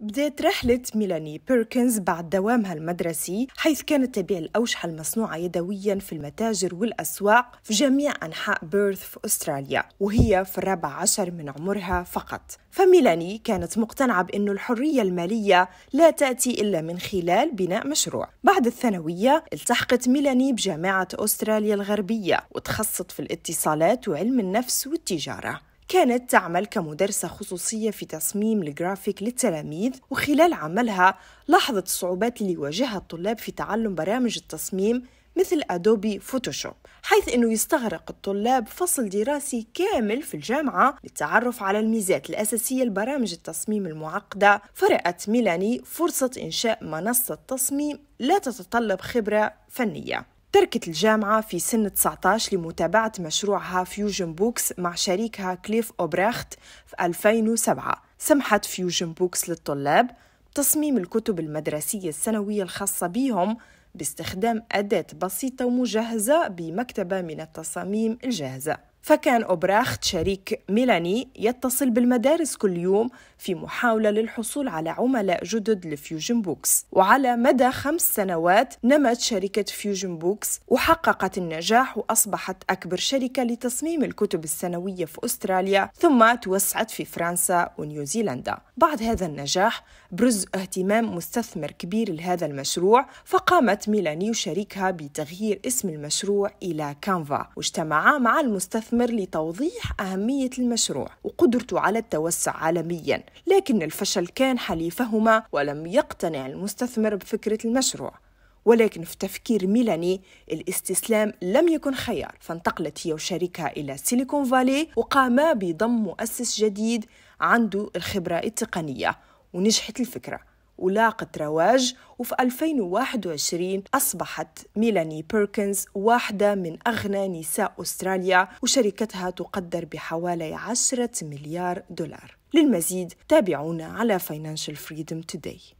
بدأت رحلة ميلاني بيركنز بعد دوامها المدرسي حيث كانت تبيع الأوشحة المصنوعة يدويا في المتاجر والأسواق في جميع أنحاء بيرث في أستراليا وهي في الرابع عشر من عمرها فقط فميلاني كانت مقتنعة بأن الحرية المالية لا تأتي إلا من خلال بناء مشروع بعد الثانوية التحقت ميلاني بجامعة أستراليا الغربية وتخصصت في الاتصالات وعلم النفس والتجارة كانت تعمل كمدرسة خصوصية في تصميم الجرافيك للتلاميذ وخلال عملها لاحظت الصعوبات اللي يواجهها الطلاب في تعلم برامج التصميم مثل أدوبي فوتوشوب حيث أنه يستغرق الطلاب فصل دراسي كامل في الجامعة للتعرف على الميزات الأساسية لبرامج التصميم المعقدة فرأت ميلاني فرصة إنشاء منصة تصميم لا تتطلب خبرة فنية تركت الجامعة في سن 19 لمتابعة مشروعها فيوجن بوكس مع شريكها كليف أوبراخت في 2007 سمحت فيوجن بوكس للطلاب تصميم الكتب المدرسية السنوية الخاصة بهم باستخدام أداة بسيطة ومجهزة بمكتبة من التصاميم الجاهزة فكان أوبراخت شريك ميلاني يتصل بالمدارس كل يوم في محاولة للحصول على عملاء جدد لفيوجن بوكس وعلى مدى خمس سنوات نمت شركة فيوجن بوكس وحققت النجاح وأصبحت أكبر شركة لتصميم الكتب السنوية في أستراليا ثم توسعت في فرنسا ونيوزيلندا بعد هذا النجاح برز اهتمام مستثمر كبير لهذا المشروع فقامت ميلاني وشريكها بتغيير اسم المشروع إلى كانفا واجتمعا مع المستثمر المستثمر لتوضيح أهمية المشروع وقدرته على التوسع عالميا لكن الفشل كان حليفهما ولم يقتنع المستثمر بفكرة المشروع ولكن في تفكير ميلاني الاستسلام لم يكن خيار فانتقلت هي وشريكها إلى سيليكون فالي وقاما بضم مؤسس جديد عنده الخبرة التقنية ونجحت الفكرة ولاقت رواج وفي 2021 أصبحت ميلاني بيركنز واحدة من أغنى نساء أستراليا وشركتها تقدر بحوالي 10 مليار دولار للمزيد تابعونا على Financial Freedom Today